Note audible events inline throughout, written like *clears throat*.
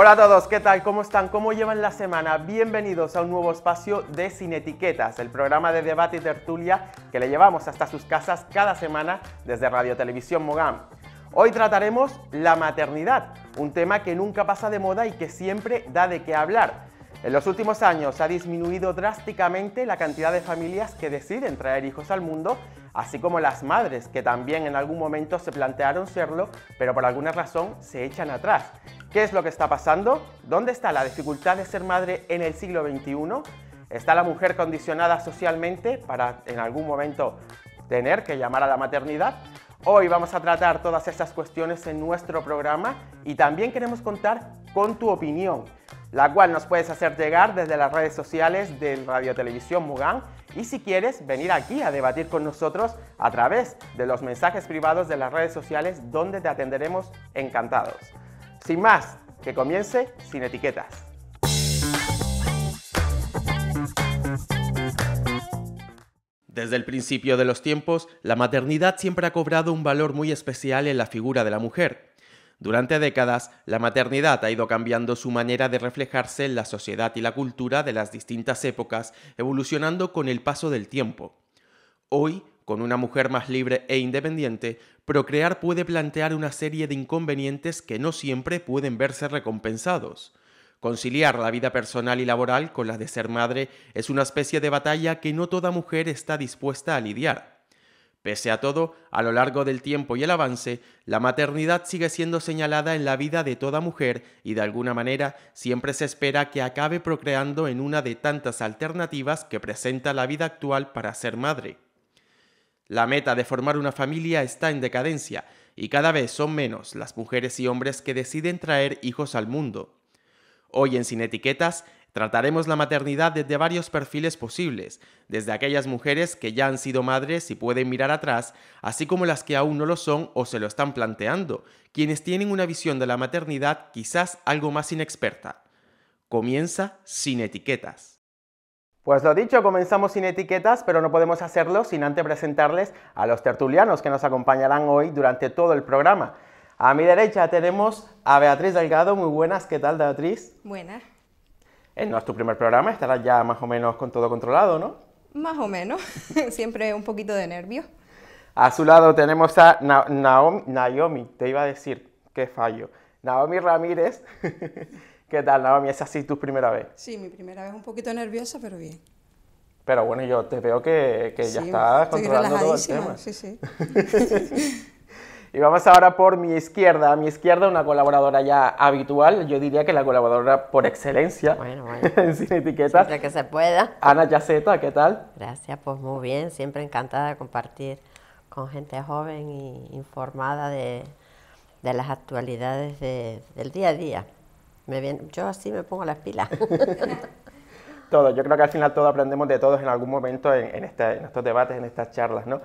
Hola a todos, ¿qué tal? ¿Cómo están? ¿Cómo llevan la semana? Bienvenidos a un nuevo espacio de Sin Etiquetas, el programa de debate y tertulia que le llevamos hasta sus casas cada semana desde Radio Televisión Mogam. Hoy trataremos la maternidad, un tema que nunca pasa de moda y que siempre da de qué hablar. En los últimos años ha disminuido drásticamente la cantidad de familias que deciden traer hijos al mundo, así como las madres que también en algún momento se plantearon serlo, pero por alguna razón se echan atrás. ¿Qué es lo que está pasando? ¿Dónde está la dificultad de ser madre en el siglo XXI? ¿Está la mujer condicionada socialmente para en algún momento tener que llamar a la maternidad? Hoy vamos a tratar todas estas cuestiones en nuestro programa y también queremos contar con tu opinión, la cual nos puedes hacer llegar desde las redes sociales de Radio Televisión Mugán y si quieres venir aquí a debatir con nosotros a través de los mensajes privados de las redes sociales donde te atenderemos encantados. Sin más, que comience sin etiquetas. Desde el principio de los tiempos, la maternidad siempre ha cobrado un valor muy especial en la figura de la mujer. Durante décadas, la maternidad ha ido cambiando su manera de reflejarse en la sociedad y la cultura de las distintas épocas, evolucionando con el paso del tiempo. Hoy, con una mujer más libre e independiente, procrear puede plantear una serie de inconvenientes que no siempre pueden verse recompensados. Conciliar la vida personal y laboral con la de ser madre es una especie de batalla que no toda mujer está dispuesta a lidiar. Pese a todo, a lo largo del tiempo y el avance, la maternidad sigue siendo señalada en la vida de toda mujer y de alguna manera siempre se espera que acabe procreando en una de tantas alternativas que presenta la vida actual para ser madre. La meta de formar una familia está en decadencia y cada vez son menos las mujeres y hombres que deciden traer hijos al mundo. Hoy en Sin Etiquetas trataremos la maternidad desde varios perfiles posibles, desde aquellas mujeres que ya han sido madres y pueden mirar atrás, así como las que aún no lo son o se lo están planteando, quienes tienen una visión de la maternidad quizás algo más inexperta. Comienza Sin Etiquetas. Pues lo dicho, comenzamos sin etiquetas, pero no podemos hacerlo sin antes presentarles a los tertulianos que nos acompañarán hoy durante todo el programa. A mi derecha tenemos a Beatriz Delgado. Muy buenas, ¿qué tal Beatriz? Buenas. Eh, no es tu primer programa, estarás ya más o menos con todo controlado, ¿no? Más o menos, *laughs* siempre un poquito de nervio. A su lado tenemos a Naomi, te iba a decir, qué fallo. Naomi Ramírez. *laughs* ¿Qué tal, Naomi? ¿Es así tu primera vez? Sí, mi primera vez un poquito nerviosa, pero bien. Pero bueno, yo te veo que, ya estás controlando todo el tema. Sí, sí. *laughs* Y vamos ahora por mi izquierda. A mi izquierda, una colaboradora ya habitual. Yo diría que la colaboradora por excelencia. Bueno, *laughs* Sin etiquetas. que se pueda. Ana Yaceta, ¿qué tal? Gracias, pues muy bien. Siempre encantada de compartir con gente joven y informada de, de las actualidades del día a día. yo así me pongo las pilas. *laughs* todo. Yo creo que al final todos aprendemos de todos en algún momento en, en este, estos debates, en estas charlas, ¿no?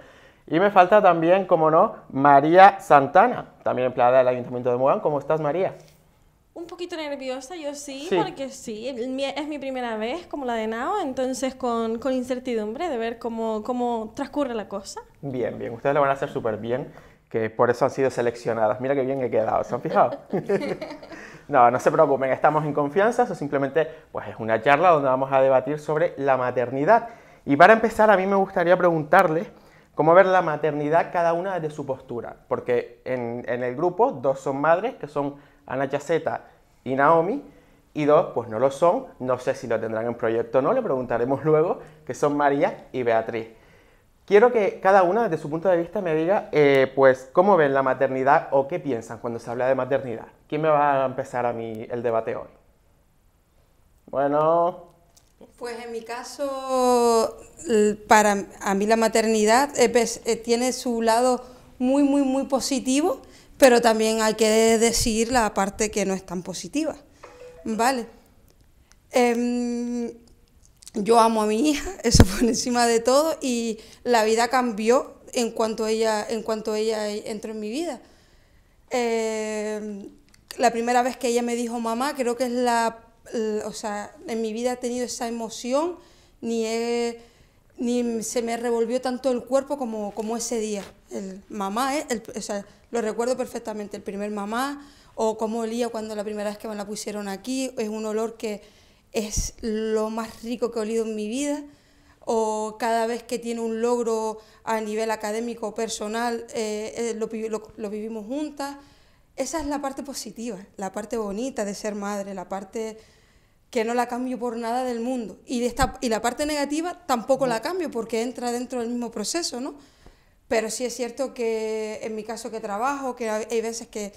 Y me falta también, como no, María Santana, también empleada del Ayuntamiento de Mogán. ¿Cómo estás, María? Un poquito nerviosa, yo sí, porque sí, es mi primera vez como la de Nao, entonces con, con incertidumbre de ver cómo, cómo transcurre la cosa. Bien, bien, ustedes lo van a hacer súper bien, que por eso han sido seleccionadas. Mira qué bien he quedado, ¿se han fijado? *laughs* no, no se preocupen, estamos en confianza, eso simplemente pues, es una charla donde vamos a debatir sobre la maternidad. Y para empezar, a mí me gustaría preguntarle... Cómo ver la maternidad cada una desde su postura, porque en, el grupo dos son madres, que son Ana Chaceta y Naomi, y dos pues no lo son, no sé si lo tendrán en proyecto o no, le preguntaremos *laughs* luego, que son María y Beatriz. Quiero que cada una desde su punto de vista me diga eh, pues cómo ven la maternidad o qué piensan cuando se habla de maternidad. ¿Quién me va a empezar a mí el debate hoy? Bueno, pues en mi caso, para a mí la maternidad eh, pues, eh, tiene su lado muy, muy, muy positivo, pero también hay que decir la parte que no es tan positiva. Vale. Em, yo amo a mi hija, *laughs* eso por encima de todo, y la vida cambió en cuanto ella, en cuanto ella entró en mi vida. Em, la primera vez que ella me dijo mamá, creo que es la o sea, en mi vida he tenido esa emoción, ni, se me revolvió tanto el cuerpo como, como ese día. El mamá, eh, lo recuerdo perfectamente, el primer mamá, o cómo olía cuando la primera vez que me la pusieron aquí, es un olor que es lo más rico que he olido en mi vida, o cada vez que tiene un logro a nivel académico o personal, eh, eh, lo vivimos juntas. Esa es la parte positiva, la parte bonita de ser madre, la parte que no la cambio por nada del mundo. Y, esta, y la parte negativa tampoco la cambio porque entra dentro del mismo proceso, ¿no? Pero sí es cierto que en mi caso que trabajo, que hay veces que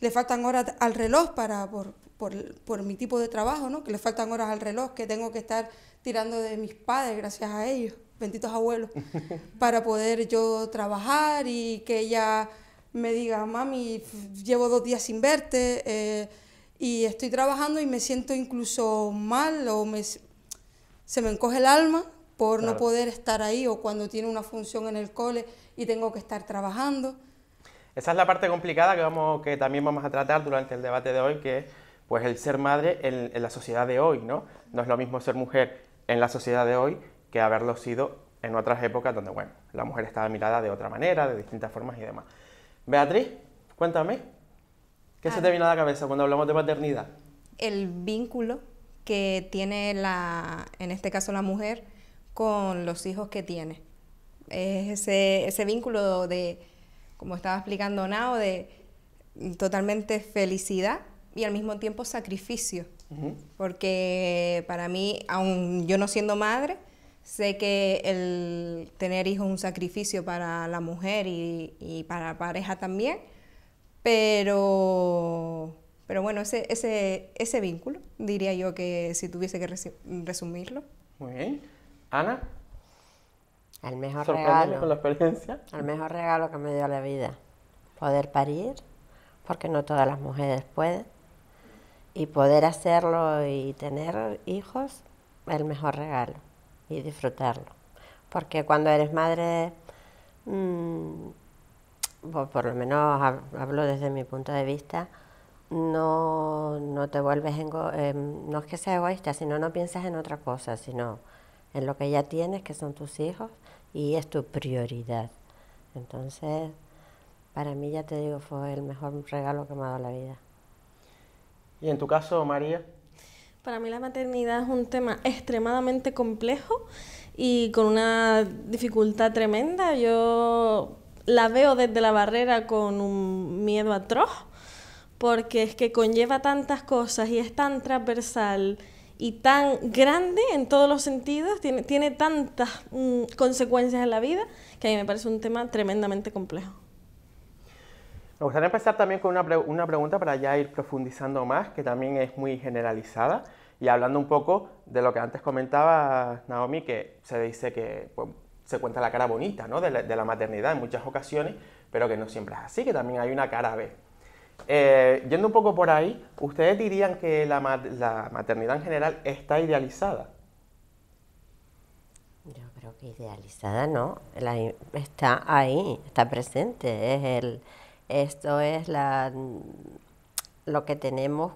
le faltan horas al reloj para, por, por, por mi tipo de trabajo, ¿no? Que le faltan horas al reloj, que tengo que estar tirando de mis padres gracias a ellos, benditos abuelos, *laughs* para poder yo trabajar y que ella me diga, mami, llevo dos días sin verte. Eh, y estoy trabajando y me siento incluso mal o me, se me encoge el alma por no poder estar ahí o cuando tiene una función en el cole y tengo que estar trabajando. Esa es la parte complicada que, vamos, que también vamos a tratar durante el debate de hoy, que es pues, el ser madre en, la sociedad de hoy, ¿no? No es lo mismo ser mujer en la sociedad de hoy que haberlo sido en otras épocas donde, bueno, la mujer estaba mirada de otra manera, de distintas formas y demás. Beatriz, cuéntame, ¿Qué se te ah. viene a la cabeza cuando hablamos de paternidad? El vínculo que tiene la, en este caso la mujer, con los hijos que tiene. Es ese, vínculo de, como estaba explicando Nao, de totalmente felicidad y al mismo tiempo sacrificio. Porque para mí, aun yo no siendo madre, sé que el tener hijos es un sacrificio para la mujer y, y para la pareja también pero, pero bueno, ese, ese, ese vínculo, diría yo que si tuviese que resumirlo. Muy bien. Ana. El mejor regalo. Con la experiencia. El mejor regalo que me dio la vida. Poder parir, porque no todas las mujeres pueden. Y poder hacerlo y tener hijos, el mejor regalo. Y disfrutarlo. Porque cuando eres madre, mm, por, lo menos hablo desde mi punto de vista, no, te vuelves, en em, no es que seas egoísta, sino no piensas en otra cosa, sino en lo que ya tienes, que son tus hijos, y es tu prioridad. Entonces, para mí ya te digo, fue el mejor regalo que me ha dado la vida. ¿Y en tu caso, María? Para mí la maternidad es un tema extremadamente complejo y con una dificultad tremenda. Yo la veo desde la barrera con un miedo atroz, porque es que conlleva tantas cosas y es tan transversal y tan grande en todos los sentidos, tiene, tiene tantas mm, consecuencias en la vida, que a mí me parece un tema tremendamente complejo. Me gustaría empezar también con una, pregunta para ya ir profundizando más, que también es muy generalizada, y hablando un poco de lo que antes comentaba Naomi, que se dice que pues, se cuenta la cara bonita ¿no? de, la, maternidad en muchas ocasiones, pero que no siempre es así, que también hay una cara B. Eh, yendo un poco por ahí, ¿ustedes dirían que la, maternidad en general está idealizada? Yo creo que idealizada no, está ahí, está presente, esto es la, mm, lo que tenemos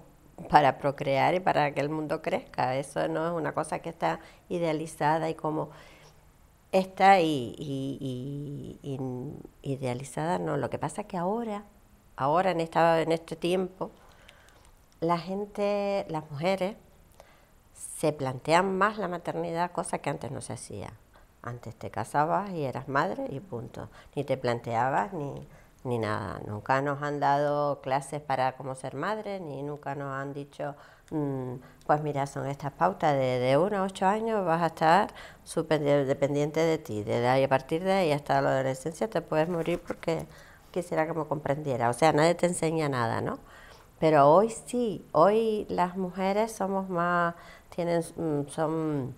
para procrear y para que el mundo crezca, eso no es una cosa que está idealizada y como esta y, idealizada, no. Lo que pasa es que ahora, ahora en, esta, en este tiempo, la gente, las mujeres, se plantean más la maternidad, cosa que antes no se hacía. Antes te casabas y eras madre y punto. Ni te planteabas ni ni nada. Nunca nos han dado clases para cómo ser madre ni nunca nos han dicho, mm, pues mira, son estas pautas, de, de a ocho años vas a estar dependiente de ti, de ahí a partir de ahí hasta la adolescencia te puedes morir porque quisiera que me comprendiera. O sea, nadie te enseña nada, ¿no? Pero hoy sí, hoy las mujeres somos más, tienen, mm, son,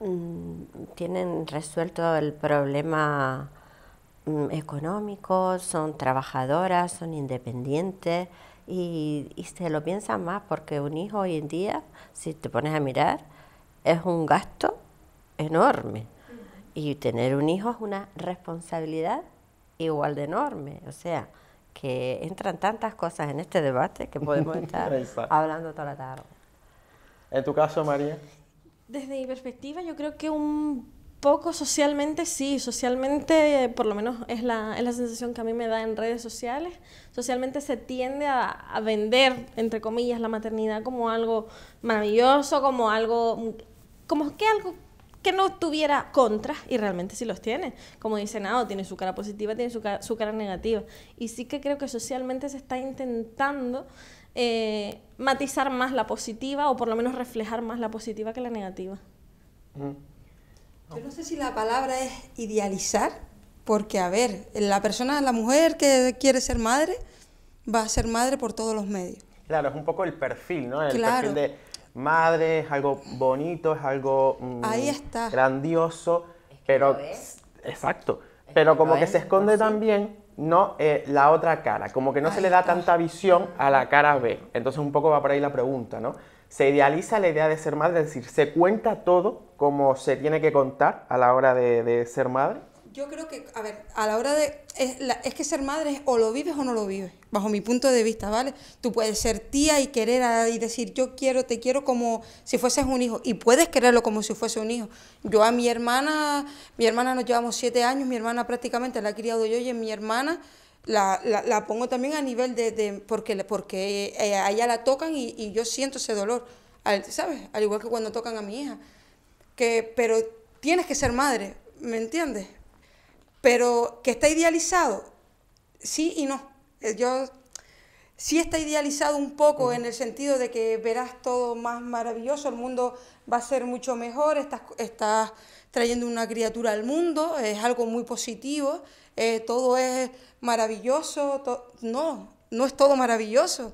mm, tienen resuelto el problema Mm, económicos, son trabajadoras, son independientes y, se lo piensan más porque un hijo hoy en día, si te pones a mirar, es un gasto enorme y tener un hijo es una responsabilidad igual de enorme, o sea, que entran tantas cosas en este debate que podemos estar *laughs* hablando toda la tarde. En tu caso, María. Desde mi perspectiva, yo creo que un poco socialmente, sí, socialmente por lo menos es la, es la, sensación que a mí me da en redes sociales, socialmente se tiende a, vender, entre comillas, la maternidad como algo maravilloso, como algo, como que algo que no tuviera contra y realmente sí los tiene, como dice nada tiene su cara positiva, tiene su, cara, su cara negativa, y sí que creo que socialmente se está intentando eh, matizar más la positiva o por lo menos reflejar más la positiva que la negativa. Yo no sé si la palabra es idealizar, porque a ver, la persona, la mujer que quiere ser madre, va a ser madre por todos los medios. Claro, es un poco el perfil, ¿no? El perfil de madre, es algo bonito, es algo mm, Ahí está. grandioso, pero... Exacto, pero como que se esconde también no eh, la otra cara, como que no se le da tanta visión a la cara B. Entonces un poco va por ahí la pregunta, ¿no? se idealiza la idea de ser madre, es decir, se cuenta todo como se tiene que contar a la hora de, ser madre. Yo creo que, a ver, a la hora de... Es, que ser madre o lo vives o no lo vives, bajo mi punto de vista, ¿vale? Tú puedes ser tía y querer a, y decir, yo quiero, te quiero como si fueses un hijo, y puedes quererlo como si fuese un hijo. Yo a mi hermana, mi hermana nos llevamos siete años, mi hermana prácticamente la he criado yo, y en mi hermana la, la, la pongo también a nivel de, de porque, porque eh, a ella la tocan y, y yo siento ese dolor, ¿sabes? Al igual que cuando tocan a mi hija. Que, pero tienes que ser madre, ¿me entiendes? Pero que está idealizado, sí y no. Eh, yo sí está idealizado un poco en el sentido de que verás todo más maravilloso, el mundo va a ser mucho mejor, estás, estás trayendo una criatura al mundo, es algo muy positivo, eh, todo es maravilloso. no, no es todo maravilloso,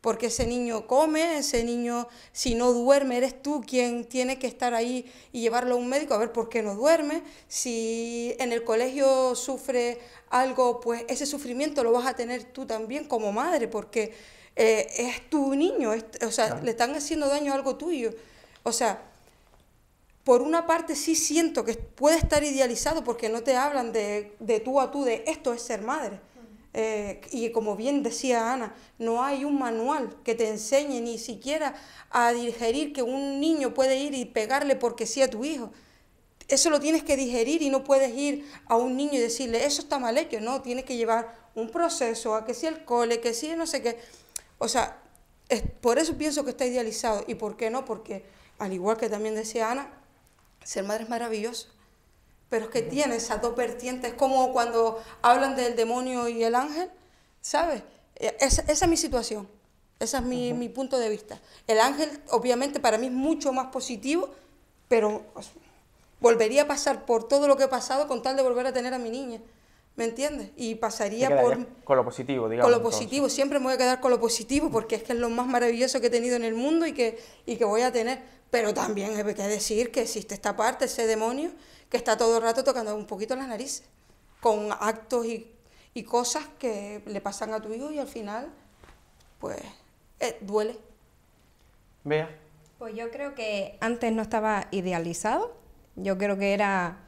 porque ese niño come, ese niño si no duerme, eres tú quien tiene que estar ahí y llevarlo a un médico a ver por qué no duerme. Si en el colegio sufre algo, pues ese sufrimiento lo vas a tener tú también como madre, porque eh, es tu niño, o sea, le están haciendo daño algo tuyo. O sea, por una parte sí siento que puede estar idealizado porque no te hablan de, tú a tú de esto es ser madre. Eh, y como bien decía Ana, no hay un manual que te enseñe ni siquiera a digerir que un niño puede ir y pegarle porque sí a tu hijo. Eso lo tienes que digerir y no puedes ir a un niño y decirle, eso está mal hecho. No, tienes que llevar un proceso, a que sí el cole, que sí no sé qué. O sea, por eso pienso que está idealizado. ¿Y por qué no? Porque, al igual que también decía Ana, ser madre es maravilloso, pero es que tiene esas dos vertientes, como cuando hablan del demonio y el ángel, ¿sabes? E, esa, es mi situación, ese es mi, punto de vista. El ángel, obviamente, para mí es mucho más positivo, pero volvería a pasar por todo lo que he pasado con tal de volver a tener a mi niña. ¿Me entiendes? Y pasaría por... Con lo positivo, digamos. Con lo positivo, siempre me voy a quedar con lo positivo porque es que es lo más maravilloso que he tenido en el mundo y que, y que voy a tener. Pero también hay que decir que existe esta parte, ese demonio, que está todo el rato tocando un poquito las narices, con actos y, y cosas que le pasan a tu hijo y al final, pues, eh, duele. Vea. Pues yo creo que antes no estaba idealizado, yo creo que era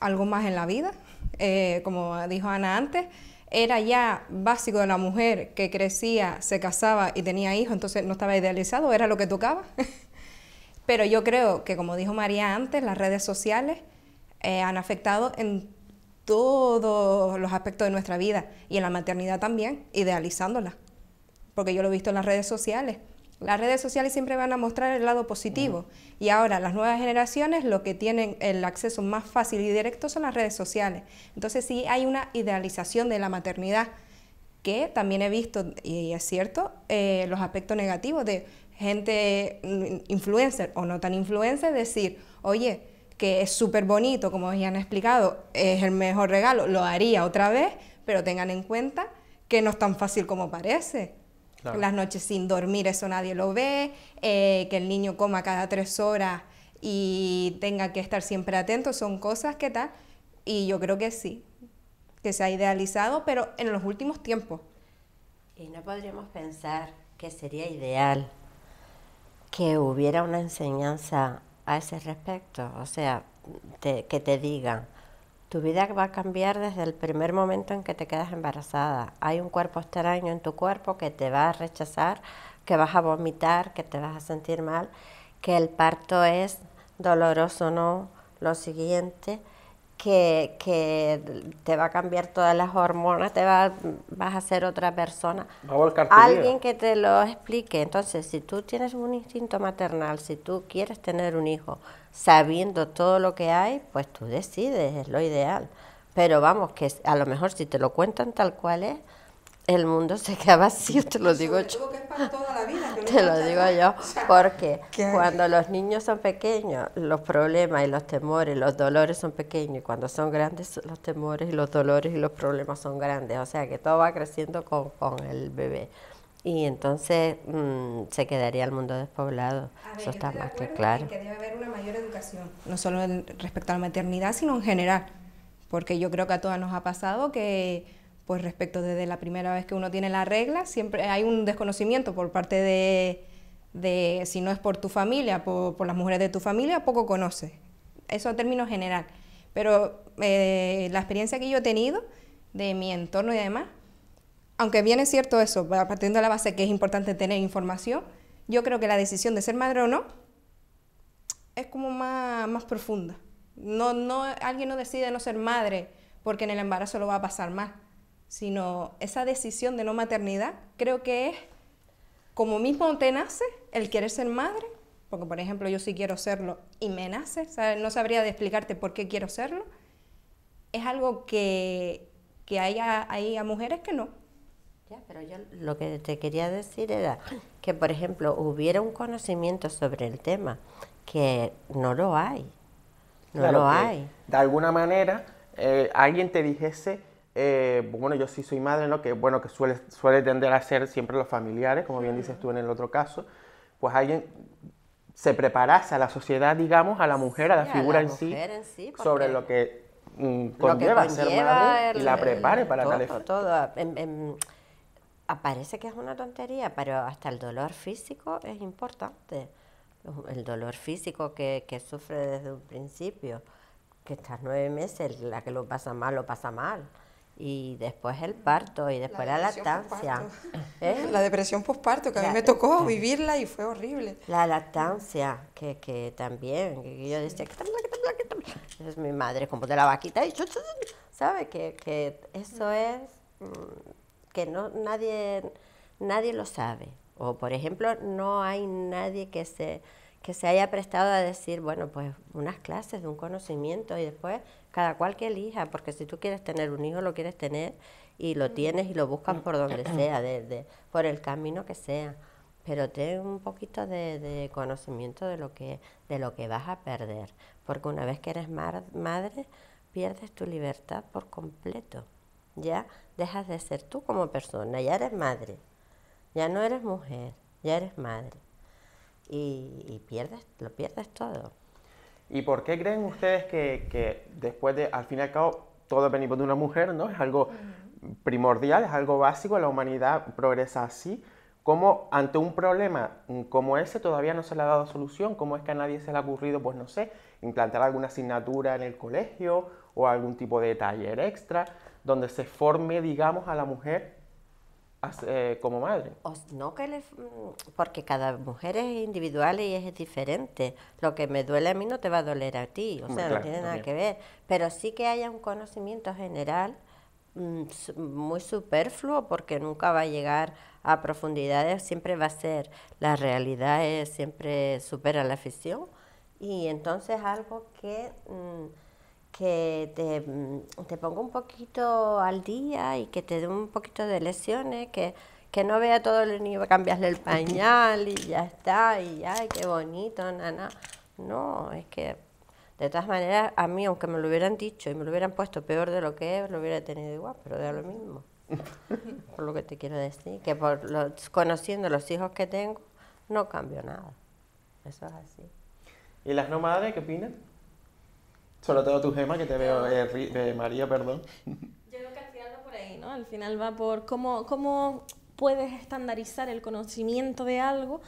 algo más en la vida, eh, como dijo Ana antes, era ya básico de la mujer que crecía, se casaba y tenía hijos, entonces no estaba idealizado, era lo que tocaba. *laughs* Pero yo creo que, como dijo María antes, las redes sociales eh, han afectado en todos los aspectos de nuestra vida y en la maternidad también, idealizándola. Porque yo lo he visto en las redes sociales. Las redes sociales siempre van a mostrar el lado positivo. Y ahora las nuevas generaciones lo que tienen el acceso más fácil y directo son las redes sociales. Entonces sí hay una idealización de la maternidad que también he visto, y es cierto, eh, los aspectos negativos de gente mm, influencer o no tan influencer decir, oye, que es súper bonito, como ya han explicado, es el mejor regalo, lo haría otra vez, pero tengan en cuenta que no es tan fácil como parece. Las noches sin dormir, eso nadie lo ve, eh, que el niño coma cada tres horas y tenga que estar siempre atento, son cosas que tal, y yo creo que sí, que se ha idealizado, pero en los últimos tiempos. Y no podríamos pensar que sería ideal que hubiera una enseñanza a ese respecto, o sea, que te digan, tu vida va a cambiar desde el primer momento en que te quedas embarazada. Hay un cuerpo extraño en tu cuerpo que te va a rechazar, que vas a vomitar, que te vas a sentir mal, que el parto es doloroso, no, lo siguiente que, que, te va a cambiar todas las hormonas, te vas a ser otra persona. Alguien que te lo explique. Entonces, si tú tienes un instinto maternal, si tú quieres tener un hijo sabiendo todo lo que hay, pues tú decides, es lo ideal. Pero vamos, que a lo mejor si te lo cuentan tal cual es, el mundo se queda vacío, te lo digo yo. Te lo digo yo, porque cuando los niños son pequeños, los problemas y los temores, los dolores son pequeños, y cuando son grandes, los temores y los dolores y los problemas son grandes, o sea que todo va creciendo con, el bebé. Y entonces mm, se quedaría el mundo despoblado. Eso está más que claro. Que debe haber una mayor educación, no solo respecto a la maternidad, sino en general. Porque yo creo que a todas nos ha pasado que pues respecto desde la primera vez que uno tiene la regla, siempre hay un desconocimiento por parte de, si no es por tu familia, por, las mujeres de tu familia, poco conoces. Eso a términos general. Pero eh, la experiencia que yo he tenido de mi entorno y demás, aunque bien es cierto eso, partiendo de la base que es importante tener información, yo creo que la decisión de ser madre o no es como más, más profunda. No, no, alguien no decide no ser madre porque en el embarazo lo va a pasar mal sino esa decisión de no maternidad, creo que es como mismo te nace el querer ser madre, porque por ejemplo yo sí quiero serlo y me nace, no sabría de explicarte por qué quiero serlo, es algo que, que hay, a, hay mujeres que no. Ya, pero yo lo que te quería decir era que, por ejemplo, hubiera un conocimiento sobre el tema, que no lo hay. No lo hay. De alguna manera, eh, alguien te dijese eh, bueno, yo sí soy madre, ¿no? Que bueno, que suele, suele tender a ser siempre los familiares, como bien dices tú en el otro caso, pues alguien se preparase a la sociedad, digamos, a la mujer, a la figura en, sí, sobre mm, lo que conlleva, ser madre y la prepare para todo, todo. Em, em, aparece que es una tontería, pero hasta el dolor físico es importante. El dolor físico que, que sufre desde un principio, que estás nueve meses, la que lo pasa mal, lo pasa mal y después el parto y después la, lactancia. La depresión postparto, ¿Eh? que a mí me tocó vivirla y fue horrible. La lactancia, que, que también, que yo decía, es mi madre como de la vaquita, y sabe que, que eso es mm, que no nadie, nadie lo sabe. O por ejemplo, no hay nadie que se que se haya prestado a decir, bueno, pues unas clases de un conocimiento y después cada cual que elija, porque si tú quieres tener un hijo, lo quieres tener y lo tienes y lo buscas por donde *clears throat* sea, de, por el camino que sea. Pero ten un poquito de, conocimiento de lo, que, de lo que vas a perder, porque una vez que eres madre, pierdes tu libertad por completo. Ya dejas de ser tú como persona, ya eres madre, ya no eres mujer, ya eres madre y, pierdes, lo pierdes todo. ¿Y por qué creen ustedes que, después de, al fin y al cabo, todo depende de una mujer, ¿no? Es algo primordial, es algo básico, la humanidad progresa así. ¿Cómo ante un problema mm, como ese todavía no se le ha dado solución? ¿Cómo es que a nadie se le ha ocurrido, pues no sé, implantar alguna asignatura en el colegio o algún tipo de taller extra donde se forme, digamos, a la mujer eh, como madre. no que le, mm, porque cada mujer es individual y es diferente. Lo que me duele a mí no te va a doler a ti, o sea, no tiene nada que ver. Pero sí que haya un conocimiento general mm, muy superfluo porque nunca va a llegar a profundidades, siempre va a ser, la realidad es, siempre supera la ficción y entonces algo que mm, que te, mm, te ponga un poquito al día y que te dé un poquito de lesiones, que, no vea todo el niño cambiarle el pañal y ya está, y ya, qué bonito, nana. No, es que de todas maneras, a mí, aunque me lo hubieran dicho y me lo hubieran puesto peor de lo que es, lo hubiera tenido igual, pero da lo mismo. *laughs* por lo que te quiero decir, que por los, conociendo los hijos que tengo, no cambio nada. Eso es así. ¿Y las no madres qué opinan? Sobre todo tu gema, que te veo, eh, de María, perdón. Yo creo que al final va por ahí, ¿no? Al final va por cómo, cómo puedes estandarizar el conocimiento de algo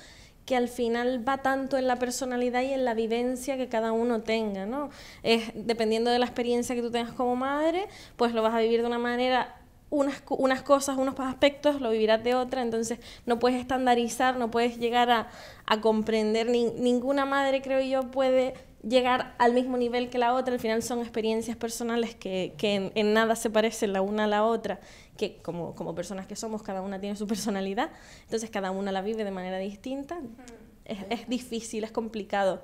que al final va tanto en la personalidad y en la vivencia que cada uno tenga, ¿no? Es, dependiendo de la experiencia que tú tengas como madre, pues lo vas a vivir de una manera unas, unas, cosas, unos aspectos, lo vivirás de otra, entonces no puedes estandarizar, no puedes llegar a, a comprender, Ni, ninguna madre creo yo puede llegar al mismo nivel que la otra, al final son experiencias personales que, en, nada se parecen la una a la otra, que como, personas que somos, cada una tiene su personalidad, entonces cada una la vive de manera distinta. Es, difícil, es complicado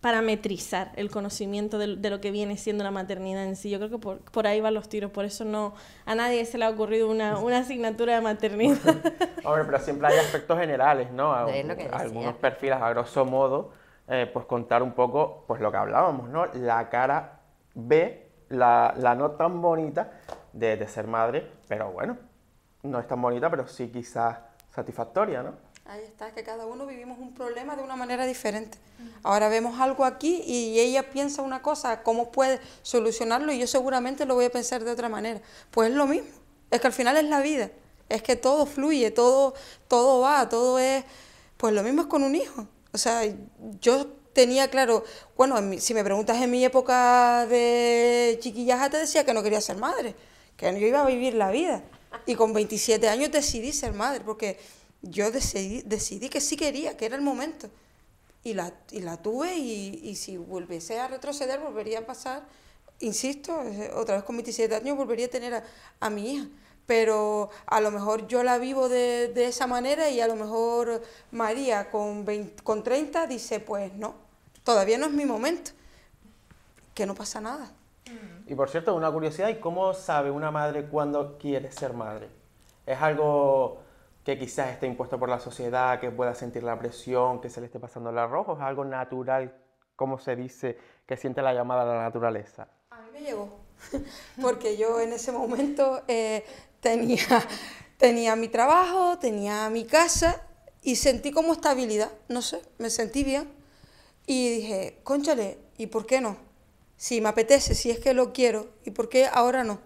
parametrizar el conocimiento de, lo que viene siendo la maternidad en sí. Yo creo que por, ahí van los tiros, por eso no a nadie se le ha ocurrido una, asignatura de maternidad. *laughs* Hombre, pero siempre hay aspectos generales, ¿no? algunos perfiles, a grosso modo, eh, pues contar un poco pues lo que hablábamos, ¿no? La cara B, la, la no tan bonita de, ser madre, pero bueno, no es tan bonita, pero sí quizás satisfactoria, ¿no? Ahí está, es que cada uno vivimos un problema de una manera diferente. Ahora vemos algo aquí y ella piensa una cosa, cómo puede solucionarlo y yo seguramente lo voy a pensar de otra manera. Pues es lo mismo, es que al final es la vida, es que todo fluye, todo, todo va, todo es... Pues lo mismo es con un hijo. O sea, yo tenía claro, bueno, si me preguntas en mi época de chiquillaja, te decía que no quería ser madre, que yo iba a vivir la vida. Y con 27 años decidí ser madre, porque yo decidí, que sí quería, que era el momento. Y la, tuve y, si volviese a retroceder, volvería a pasar, insisto, eh, otra vez con 27 años, volvería a tener a mi hija pero a lo mejor yo la vivo de, esa manera y a lo mejor María con, con 30 dice, pues no, todavía no es mi momento, que no pasa nada. Y por cierto, una curiosidad, ¿y cómo sabe una madre cuándo quiere ser madre? ¿Es algo que quizás esté impuesto por la sociedad, que pueda sentir la presión, que se le esté pasando el arroz? es algo natural, como se dice, que siente la llamada a la naturaleza? A mí me llegó, *laughs* porque yo en ese momento eh, tenía, *laughs* tenía mi trabajo, tenía mi casa y sentí como estabilidad, no sé, me sentí bien. Y dije, conchale, ¿y por qué no? Si me apetece, si es que lo quiero, ¿y por qué ahora no?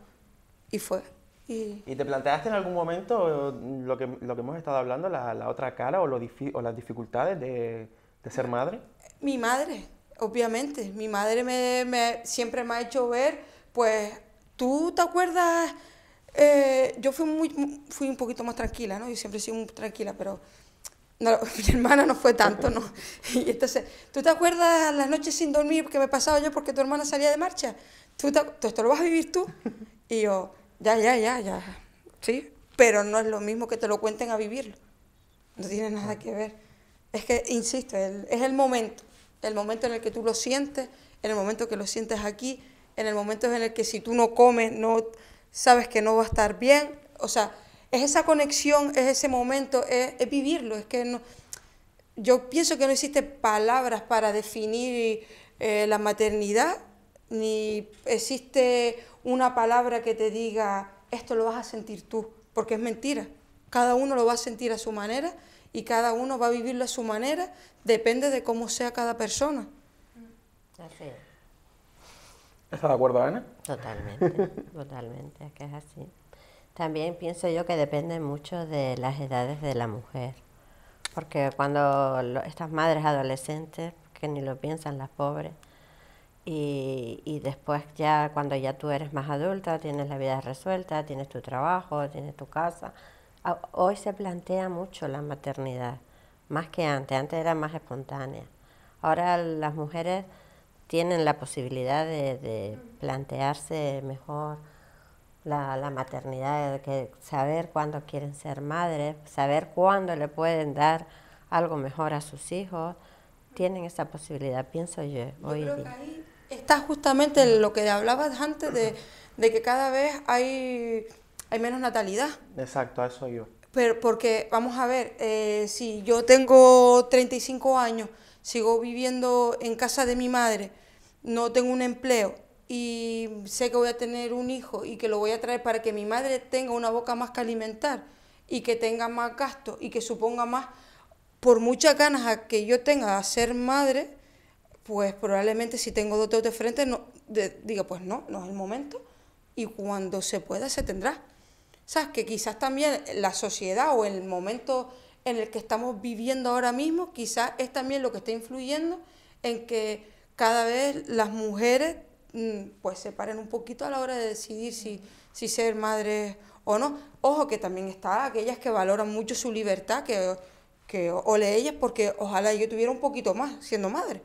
Y fue. ¿Y, te planteaste en algún momento eh, lo que, lo que hemos estado hablando, la, la otra cara o, o las dificultades de, de, ser madre? Mi madre, obviamente. Mi madre me, me, siempre me ha hecho ver, pues, ¿tú te acuerdas eh, yo fui, muy, fui un poquito más tranquila, ¿no? Yo siempre he sido muy tranquila, pero *laughs* mi hermana no fue tanto, ¿no? *laughs* Y entonces, ¿tú te acuerdas las noches sin dormir que me pasaba yo porque tu hermana salía de marcha? ¿Tú, esto lo vas a vivir tú? Y yo, ya, ya, ya, ya. Sí, pero no es lo mismo que te lo cuenten a vivirlo. No tiene nada que ver. Es que, insisto, es el momento, el momento en el que tú lo sientes, en el momento que lo sientes aquí, en el momento en el que si tú no comes, no sabes que no va a estar bien. O sea, es esa conexión, es ese momento, es, vivirlo. Es que yo pienso que no existe palabras para definir eh, la maternidad, ni existe una palabra que te diga esto lo vas a sentir tú, porque es mentira. Cada uno lo va a sentir a su manera y cada uno va a vivirlo a su manera, depende de cómo sea cada persona. Mm. ¿Estás de acuerdo, Ana? Totalmente, *laughs* totalmente, es que es así. También pienso yo que depende mucho de las edades de la mujer, porque cuando estas madres adolescentes, que ni lo piensan las pobres, y, y, después ya cuando ya tú eres más adulta, tienes la vida resuelta, tienes tu trabajo, tienes tu casa, hoy se plantea mucho la maternidad, más que antes, antes era más espontánea. Ahora las mujeres tienen la posibilidad de, plantearse mejor la, maternidad, que saber cuándo quieren ser madres, saber cuándo le pueden dar algo mejor a sus hijos, tienen esa posibilidad, pienso yo. Hoy yo creo ahí está justamente lo que hablabas antes de, que cada vez hay, menos natalidad. Exacto, eso yo. Pero porque, vamos a ver, eh, si yo tengo 35 años, sigo viviendo en casa de mi madre, no tengo un empleo y sé que voy a tener un hijo y que lo voy a traer para que mi madre tenga una boca más que alimentar y que tenga más gasto y que suponga más, por muchas ganas a que yo tenga a ser madre, pues probablemente si tengo dos dedos de frente, no, diga, pues no, no es el momento y cuando se pueda se tendrá. ¿Sabes? Que quizás también la sociedad o el momento en el que estamos viviendo ahora mismo, quizás es también lo que está influyendo en que cada vez las mujeres mm, pues se paran un poquito a la hora de decidir si, si ser madres o no. Ojo que también está aquellas que valoran mucho su libertad, que, que ole ellas porque ojalá yo tuviera un poquito más siendo madre.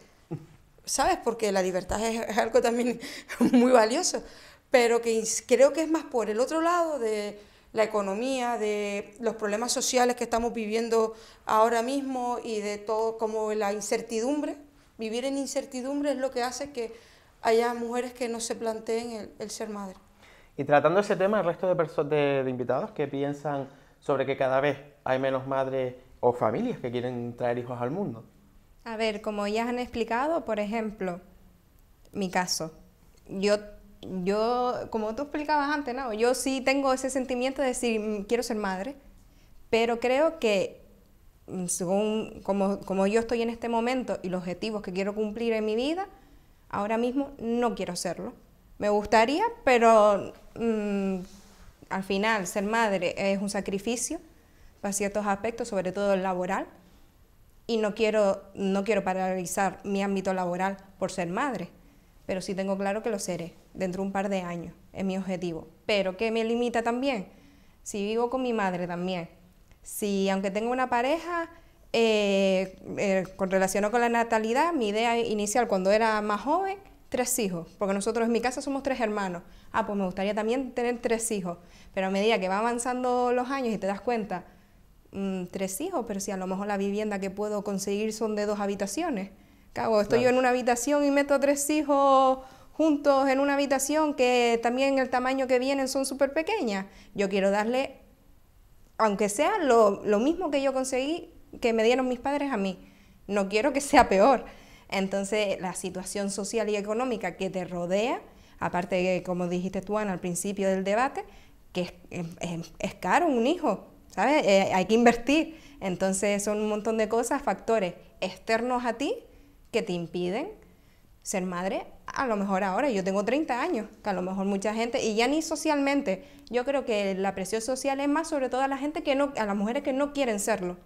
¿Sabes? Porque la libertad es, algo también *laughs* muy valioso. Pero que creo que es más por el otro lado de la economía, de los problemas sociales que estamos viviendo ahora mismo y de todo como la incertidumbre Vivir en incertidumbre es lo que hace que haya mujeres que no se planteen el, ser madre. Y tratando ese tema, el resto de, de, de invitados que piensan sobre que cada vez hay menos madres o familias que quieren traer hijos al mundo. A ver, como ya han explicado, por ejemplo, mi caso, yo, yo como tú explicabas antes, yo sí tengo ese sentimiento de decir, mm, quiero ser madre, pero creo que Mm, según como, como yo estoy en este momento y los objetivos que quiero cumplir en mi vida, ahora mismo no quiero hacerlo. Me gustaría, pero mm, al final ser madre es un sacrificio para ciertos aspectos, sobre todo el laboral, y no quiero, no quiero paralizar mi ámbito laboral por ser madre, pero sí tengo claro que lo seré dentro de un par de años, es mi objetivo. Pero ¿qué me limita también, si vivo con mi madre también, si aunque tengo una pareja, eh, eh, con relación con la natalidad, mi idea inicial cuando era más joven, tres hijos, porque nosotros en mi casa somos tres hermanos. Ah, pues me gustaría también tener tres hijos, pero a medida que va avanzando los años y te das cuenta, mm, tres hijos, pero si a lo mejor la vivienda que puedo conseguir son de dos habitaciones. Cago, estoy yo en una habitación y meto tres hijos juntos en una habitación que también el tamaño que vienen son súper pequeñas. Yo quiero darle aunque sea lo, mismo que yo conseguí que me dieron mis padres a mí, no quiero que sea peor. Entonces, la situación social y económica que te rodea, aparte de, como dijiste tú, Ana, al principio del debate, que es, caro un hijo, ¿sabes? Eh, hay que invertir. Entonces, son un montón de cosas, factores externos a ti que te impiden ser madre a lo mejor ahora, yo tengo 30 años, que a lo mejor mucha gente, y ya ni socialmente, yo creo que la presión social es más sobre todo a la gente que no, a las mujeres que no quieren serlo.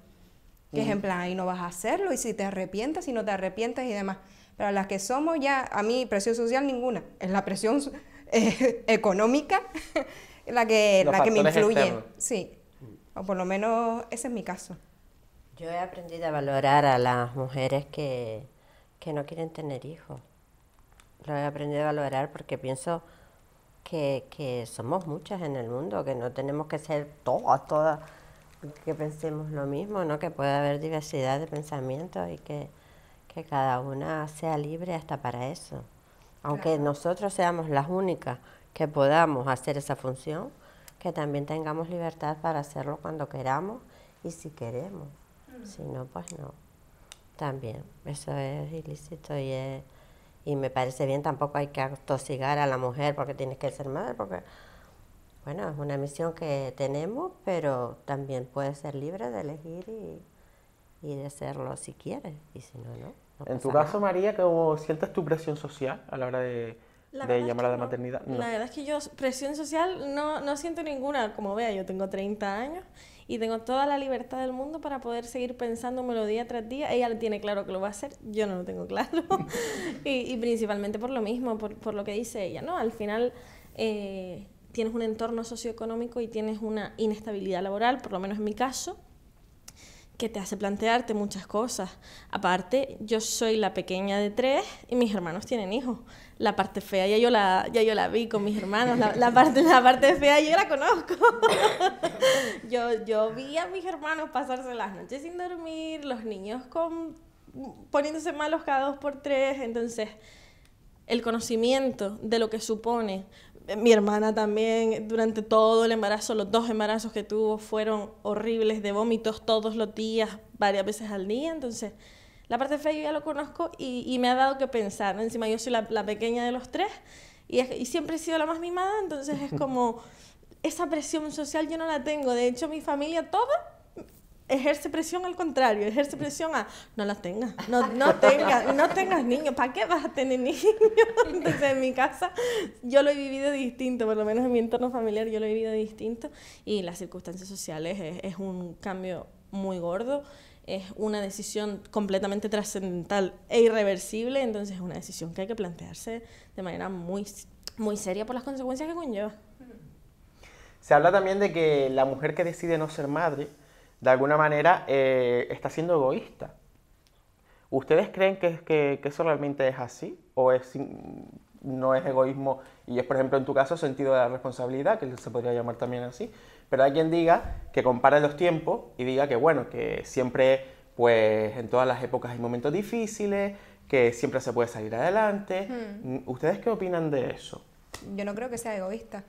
Que es en plan, ahí no vas a hacerlo, y si te arrepientes, si no te arrepientes y demás. Pero a las que somos ya, a mí presión social ninguna, es la presión *laughs* eh, económica *laughs* la que, la que me influye. Sí, o por lo menos ese es mi caso. Yo he aprendido a valorar a las mujeres que, que no quieren tener hijos lo he aprendido a valorar porque pienso que, somos muchas en el mundo, que no tenemos que ser todas, todas, que pensemos lo mismo, ¿no? que puede haber diversidad de pensamientos y que, cada una sea libre hasta para eso. Aunque nosotros seamos las únicas que podamos hacer esa función, que también tengamos libertad para hacerlo cuando queramos y si queremos. Mm. Si no, pues no. También, eso es ilícito y es y me parece bien, tampoco hay que autosigar a la mujer porque tienes que ser madre, porque, bueno, es una misión que tenemos, pero también puedes ser libre de elegir y, y de serlo si quieres, y si no, no. en tu caso, María, ¿cómo sientes tu presión social a la hora de, llamar a la maternidad? La verdad es que yo presión social no, no siento ninguna, como vea, yo tengo 30 años y tengo toda la libertad del mundo para poder seguir pensándomelo día tras día. Ella tiene claro que lo va a hacer, yo no lo tengo claro. *laughs* y, principalmente por lo mismo, por, lo que dice ella, ¿no? Al final eh, tienes un entorno socioeconómico y tienes una inestabilidad laboral, por lo menos en mi caso que te hace plantearte muchas cosas. Aparte, yo soy la pequeña de tres y mis hermanos tienen hijos la parte fea ya yo la, ya yo la vi con mis hermanos, la, parte, la parte fea yo la conozco. *laughs* yo, yo vi a mis hermanos pasarse las noches sin dormir, los niños con, poniéndose malos cada dos por tres, entonces el conocimiento de lo que supone. Eh, mi hermana también, durante todo el embarazo, los dos embarazos que tuvo fueron horribles de vómitos todos los días, varias veces al día, entonces la parte fea yo ya lo conozco y, me ha dado que pensar. Encima yo soy la, pequeña de los tres y, siempre he sido la más mimada, entonces es *laughs* como esa presión social yo no la tengo. De hecho, mi familia toda ejerce presión al contrario, ejerce presión a no la tengas, no, no *laughs* tengas, no niños, ¿para qué vas a tener niños? *laughs* Entonces en mi casa yo lo he vivido distinto, por lo menos en mi entorno familiar yo lo he vivido distinto y las circunstancias sociales es un cambio muy gordo es una decisión completamente trascendental e irreversible, entonces es una decisión que hay que plantearse de manera muy, muy seria por las consecuencias que conlleva. Se habla también de que la mujer que decide no ser madre, de alguna manera, eh, está siendo egoísta. ¿Ustedes creen que, que, eso realmente es así? ¿O es, no es egoísmo y es, por ejemplo, en tu caso, sentido de la responsabilidad, que se podría llamar también así? Pero hay quien diga que compara los tiempos y diga que bueno, que siempre, pues en todas las épocas hay momentos difíciles, que siempre se puede salir adelante. Hmm. Mm, ¿Ustedes qué opinan de eso? Yo no creo que sea egoísta.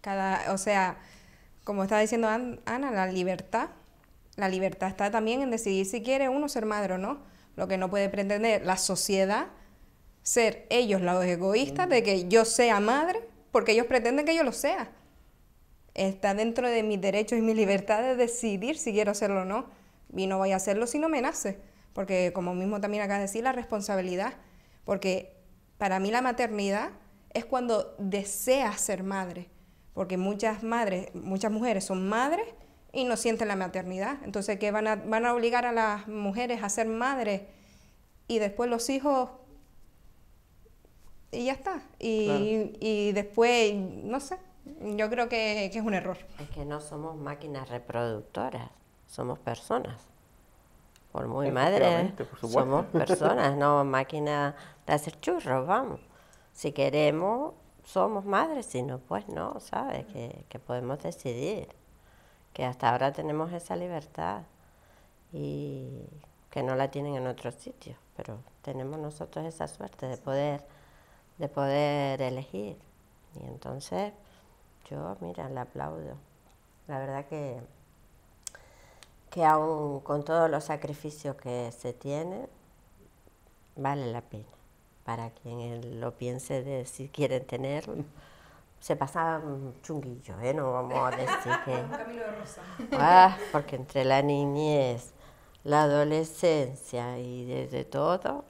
Cada, o sea, como estaba diciendo Ana, la libertad, la libertad está también en decidir si quiere uno ser madre o no. Lo que no puede pretender la sociedad ser ellos los egoístas de mm. que yo sea madre porque ellos pretenden que yo lo sea está dentro de mis derechos y mi libertad de decidir si quiero hacerlo o no. Y no voy a hacerlo si no me nace. Porque como mismo también acá decir, la responsabilidad. Porque para mí la maternidad es cuando deseas ser madre. Porque muchas madres, muchas mujeres son madres y no sienten la maternidad. Entonces, ¿qué van a, van a obligar a las mujeres a ser madres? Y después los hijos y ya está. y, después, no sé, yo creo que, que es un error. Es que no somos máquinas reproductoras, somos personas. Por muy madre, somos personas, no máquinas de hacer churros, vamos. Si queremos, somos madres, si no, pues no, ¿sabes? Que, que podemos decidir, que hasta ahora tenemos esa libertad y que no la tienen en otros sitios, pero tenemos nosotros esa suerte de poder, de poder elegir. Y entonces, yo, mira, le aplaudo. La verdad que, que aún con todos los sacrificios que se tiene, vale la pena. Para quien lo piense de si quieren tener, se pasa chunguillo, ¿eh? no vamos a decir que... *laughs* Ah, porque entre la niñez, la adolescencia y desde todo,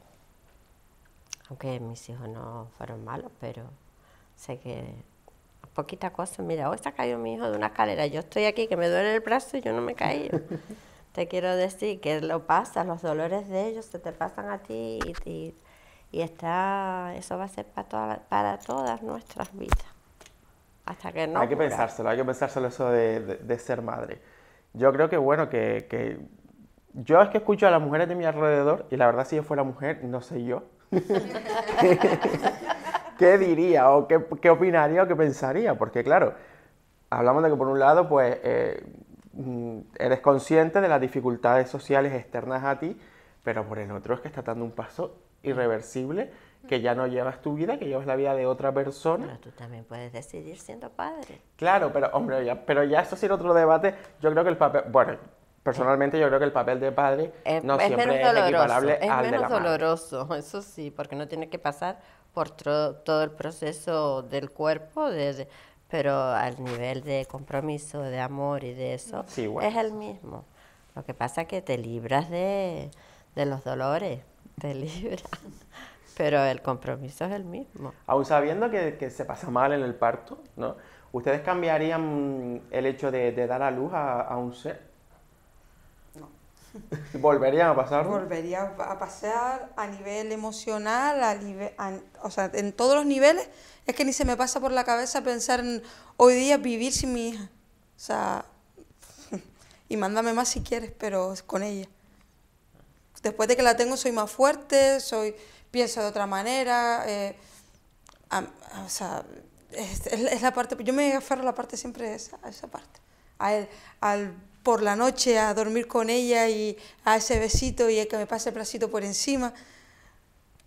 aunque mis hijos no fueron malos, pero sé que poquitas cosas. Mira, hoy se ha caído mi hijo de una escalera. Yo estoy aquí que me duele el brazo y yo no me caí *laughs* te quiero decir que lo pasas, los dolores de ellos se te pasan a ti y, está, eso va a ser para, para todas nuestras vidas. Hasta que no. Hay que pensárselo, hay que pensárselo eso de, ser madre. Yo creo que, bueno, que, que yo es que escucho a las mujeres de mi alrededor y la verdad si yo fuera mujer, no sé yo. *laughs* ¿Qué diría o qué, opinaría o qué pensaría? Porque claro, hablamos de que por un lado, pues eh, mm, eres consciente de las dificultades sociales externas a ti, pero por el otro es que estás dando un paso irreversible que ya no llevas tu vida, que llevas la vida de otra persona. Pero tú también puedes decidir siendo padre. Claro, pero hombre, ya, pero ya eso es otro debate. Yo creo que el papel, bueno, personalmente yo creo que el papel de padre es, no siempre menos es doloroso, es menos doloroso, eso sí, porque no tiene que pasar por todo el proceso del cuerpo, desde, pero al nivel de compromiso, de amor y de eso, es el mismo. Lo que pasa es que te libras de, los dolores, te *laughs* libras, pero el compromiso es el mismo. Aún sabiendo que, se pasa mal en el parto, ¿no? ¿Ustedes cambiarían el hecho de, dar a luz a un ser? *laughs* ¿Volvería a pasar? Volvería a pasar a nivel emocional, a o sea, en todos los niveles. Es que ni se me pasa por la cabeza pensar en hoy día vivir sin mi hija. O sea, *laughs* y mándame más si quieres, pero con ella. Después de que la tengo soy más fuerte, soy pienso de otra manera. Eh, o sea, es, la parte, yo me aferro la parte siempre esa, a esa parte. al al por la noche a dormir con ella y a ese besito y a que me pase el placito por encima.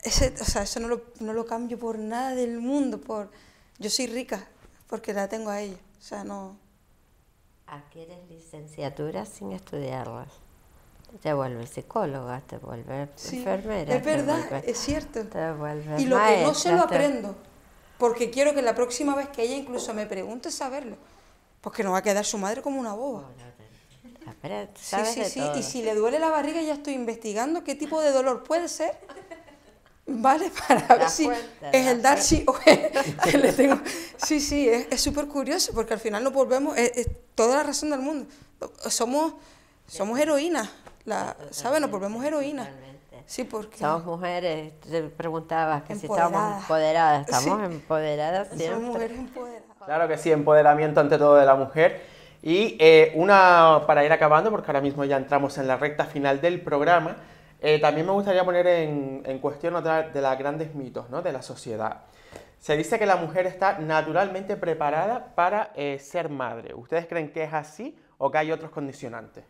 Ese, o sea, eso no lo, no lo, cambio por nada del mundo. Por, yo soy rica porque la tengo a ella. O sea, no. Adquieres licenciatura sin estudiarla. Te vuelves psicóloga, te vuelves enfermera. Es verdad, es cierto. Te vuelves y lo que no se lo aprendo, porque quiero que la próxima vez que ella incluso me pregunte saberlo, porque no va a quedar su madre como una boba sí, sí, sí. Y si le duele la barriga, ya estoy investigando qué tipo de dolor puede ser. ¿Vale? Para ver si es el Darcy o Sí, sí, es súper curioso porque al final nos volvemos, es, toda la razón del mundo. Somos, somos heroínas, la, ¿sabes? Nos volvemos heroínas. Sí, porque... Somos mujeres, te preguntabas que si estamos empoderadas, estamos empoderadas siempre. Somos mujeres empoderadas. Claro que sí, empoderamiento ante todo de la mujer. Y eh, una, para ir acabando, porque ahora mismo ya entramos en la recta final del programa, eh, también me gustaría poner en, cuestión otra de las grandes mitos ¿no? de la sociedad. Se dice que la mujer está naturalmente preparada para eh, ser madre. ¿Ustedes creen que es así o que hay otros condicionantes?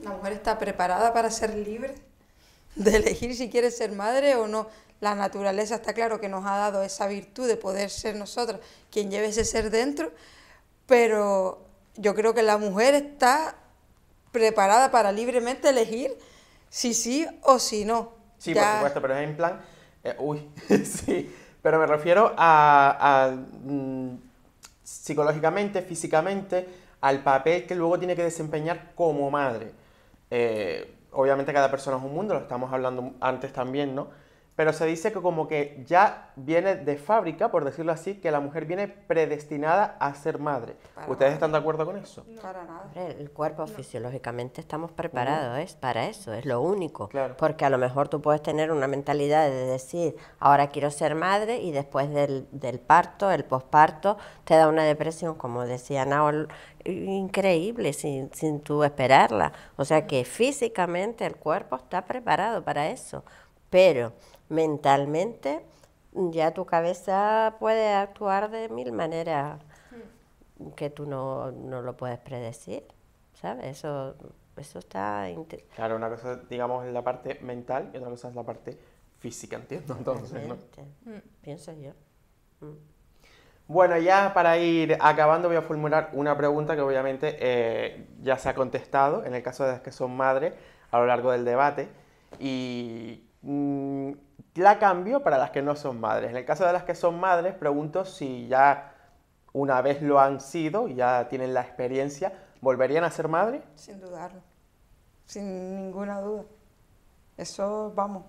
La mujer está preparada para ser libre, de elegir si quiere ser madre o no. La naturaleza está claro que nos ha dado esa virtud de poder ser nosotros quien lleve ese ser dentro, pero yo creo que la mujer está preparada para libremente elegir si sí o si no. Sí, por supuesto, pero es en plan, eh, uy, *laughs* sí, pero me refiero a, a mm, psicológicamente, físicamente, al papel que luego tiene que desempeñar como madre. Eh, obviamente cada persona es un mundo, lo estamos hablando antes también, ¿no? pero se dice que como que ya viene de fábrica, por decirlo así, que la mujer viene predestinada a ser madre. ¿Ustedes están de acuerdo con eso? No. Para nada. El cuerpo fisiológicamente estamos preparados es para eso, es lo único. Porque a lo mejor tú puedes tener una mentalidad de decir, ahora quiero ser madre y después del, parto, el posparto, te da una depresión, como decía Naol, increíble, sin, sin tú esperarla. O sea que físicamente el cuerpo está preparado para eso. Pero mentalmente, ya tu cabeza puede actuar de mil maneras que tú no, lo puedes predecir, ¿sabes? Eso, eso está... Claro, una cosa, digamos, es la parte mental y otra cosa es la parte física, entiendo entonces, ¿no? Mm. Pienso yo. Mm. Bueno, ya para ir acabando voy a formular una pregunta que obviamente eh, ya se ha contestado en el caso de las que son madres a lo largo del debate y Mm, la cambio para las que no son madres. En el caso de las que son madres, pregunto si ya una vez lo han sido, ya tienen la experiencia, ¿volverían a ser madres? Sin dudarlo, sin ninguna duda. Eso, vamos,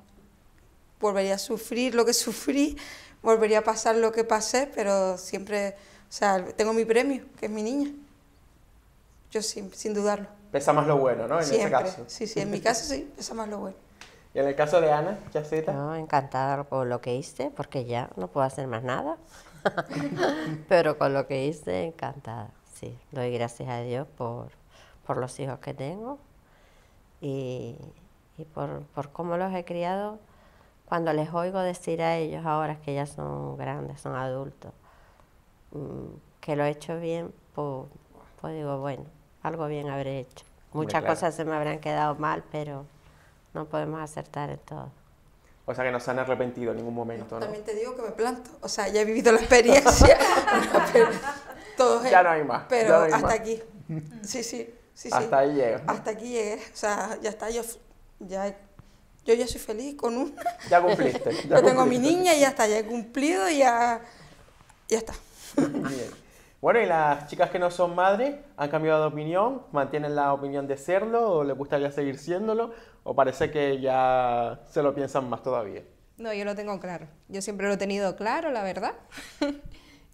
volvería a sufrir lo que sufrí, volvería a pasar lo que pasé, pero siempre, o sea, tengo mi premio, que es mi niña. Yo sin, sin dudarlo. Pesa más lo bueno, ¿no? En este caso. Sí, sí, en mi caso sí, pesa más lo bueno. Y en el caso de Ana, Chacita. No, encantada por lo que hice, porque ya no puedo hacer más nada. *laughs* Pero con lo que hice, encantada. Sí, doy gracias a Dios por, por los hijos que tengo y, por, por cómo los he criado. Cuando les oigo decir a ellos ahora que ya son grandes, son adultos, mm, que lo he hecho bien, pues, pues, digo, bueno, algo bien habré hecho. Muchas cosas se me habrán quedado mal, pero no podemos acertar en todo. O sea que no se han arrepentido en ningún momento. También te digo que me planto. O sea, ya he vivido la experiencia. *laughs* ya no hay más. Pero hasta aquí. Sí, sí. sí hasta ahí llego. Hasta aquí llegué. O sea, ya está. Yo ya, yo ya soy feliz con una. Ya cumpliste. *laughs* yo tengo mi niña y ya está. Ya he cumplido y ya, ya está. *laughs* Bueno, y las chicas que no son madres han cambiado de opinión, mantienen la opinión de serlo o les gustaría seguir siéndolo ¿O parece que ya se lo piensan más todavía? No, yo lo tengo claro. Yo siempre lo he tenido claro, la verdad. *laughs*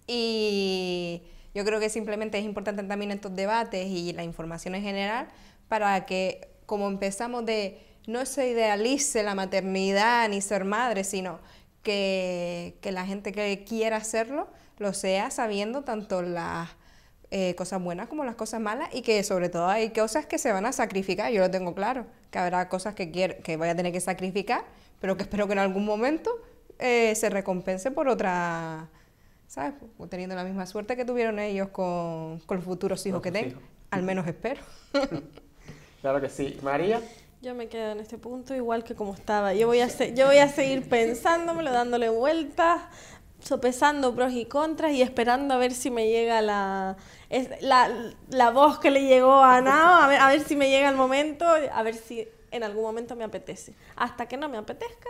y yo creo que simplemente es importante también estos debates y la información en general para que, como empezamos de no se idealice la maternidad ni ser madre, sino que, que la gente que quiera hacerlo lo sea sabiendo tanto las eh, cosas buenas como las cosas malas y que sobre todo hay cosas que se van a sacrificar, yo lo tengo claro, que habrá cosas que, quiero, que voy a tener que sacrificar, pero que espero que en algún momento eh, se recompense por otra, ¿sabes? Pues, teniendo la misma suerte que tuvieron ellos con, los futuros hijos que tengo, al menos espero. *laughs* claro que sí. María. Yo me quedo en este punto igual que como estaba. Yo voy a, yo voy a seguir pensándomelo, dándole vueltas sopesando pros y contras y esperando a ver si me llega la, la, voz que le llegó a Nao, a ver, si me llega el momento, a ver si en algún momento me apetece. Hasta que no me apetezca,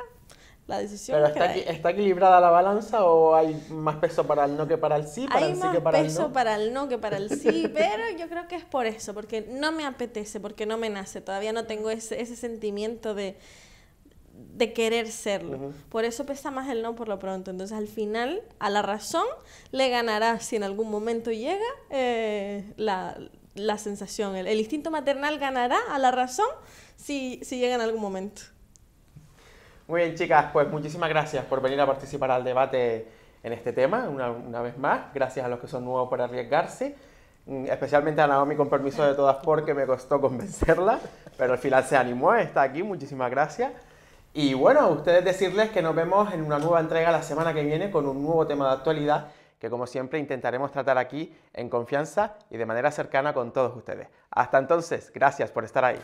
la decisión está, está, equilibrada la balanza o hay más peso para el no que para el sí, para hay más peso para el no que para el sí, *laughs* pero yo creo que es por eso, porque no me apetece, porque no me nace, todavía no tengo ese sentimiento de de querer serlo. Por eso pesa más el no por lo pronto. Entonces al final, a la razón le ganará si en algún momento llega eh, la, la, sensación. El, instinto maternal ganará a la razón si, si llega en algún momento. Muy bien, chicas, pues muchísimas gracias por venir a participar al debate en este tema, una, una vez más. Gracias a los que son nuevos por arriesgarse mm, especialmente a Naomi con permiso de todas porque me costó convencerla, pero al final se animó, está aquí, muchísimas gracias. Y bueno, ustedes decirles que nos vemos en una nueva entrega la semana que viene con un nuevo tema de actualidad que como siempre intentaremos tratar aquí en confianza y de manera cercana con todos ustedes. Hasta entonces, gracias por estar ahí.